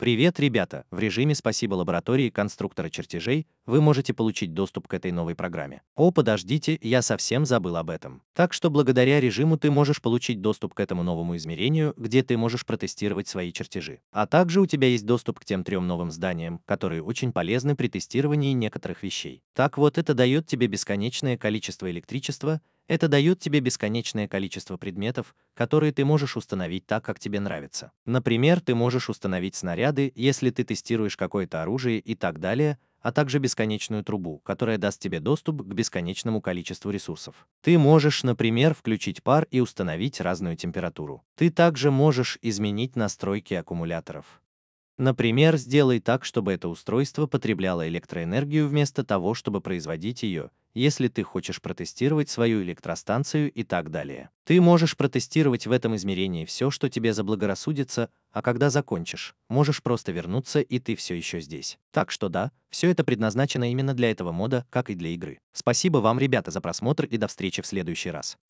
Привет, ребята! В режиме «Спасибо лаборатории конструктора чертежей» вы можете получить доступ к этой новой программе. О, подождите, я совсем забыл об этом. Так что благодаря режиму ты можешь получить доступ к этому новому измерению, где ты можешь протестировать свои чертежи. А также у тебя есть доступ к тем трем новым зданиям, которые очень полезны при тестировании некоторых вещей. Так вот, это дает тебе бесконечное количество электричества, это дает тебе бесконечное количество предметов, которые ты можешь установить так, как тебе нравится. Например, ты можешь установить снаряды, если ты тестируешь какое-то оружие и так далее, а также бесконечную трубу, которая даст тебе доступ к бесконечному количеству ресурсов. Ты можешь, например, включить пар и установить разную температуру. Ты также можешь изменить настройки аккумуляторов. Например, сделай так, чтобы это устройство потребляло электроэнергию вместо того, чтобы производить ее, если ты хочешь протестировать свою электростанцию и так далее. Ты можешь протестировать в этом измерении все, что тебе заблагорассудится, а когда закончишь, можешь просто вернуться и ты все еще здесь. Так что да, все это предназначено именно для этого мода, как и для игры. Спасибо вам, ребята, за просмотр и до встречи в следующий раз.